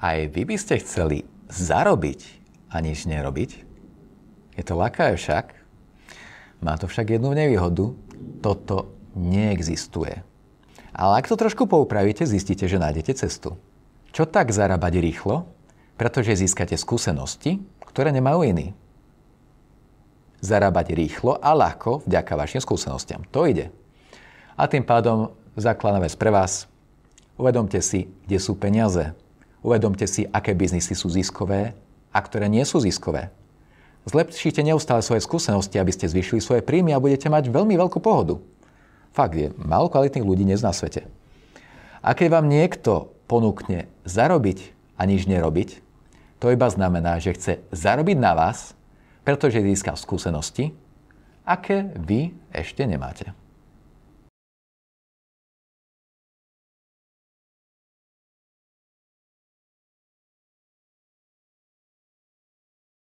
aj vy by ste chceli zarobiť a nič nerobiť? Je to lakavé však. Má to však jednu nevýhodu. Toto neexistuje. Ale ak to trošku poupravíte, zistíte, že nájdete cestu. Čo tak zarábať rýchlo? Pretože získate skúsenosti, ktoré nemajú iní. Zarábať rýchlo a ľahko vďaka vašim skúsenostiam. To ide. A tým pádom základná vec pre vás. Uvedomte si, kde sú peniaze. Uvedomte si, aké biznisy sú ziskové a ktoré nie sú ziskové. Zlepšíte neustále svoje skúsenosti, aby ste zvyšili svoje príjmy a budete mať veľmi veľkú pohodu. Fakt je, málo kvalitných ľudí dnes na svete. A keď vám niekto ponúkne zarobiť a nič nerobiť, to iba znamená, že chce zarobiť na vás, pretože získal skúsenosti, aké vy ešte nemáte.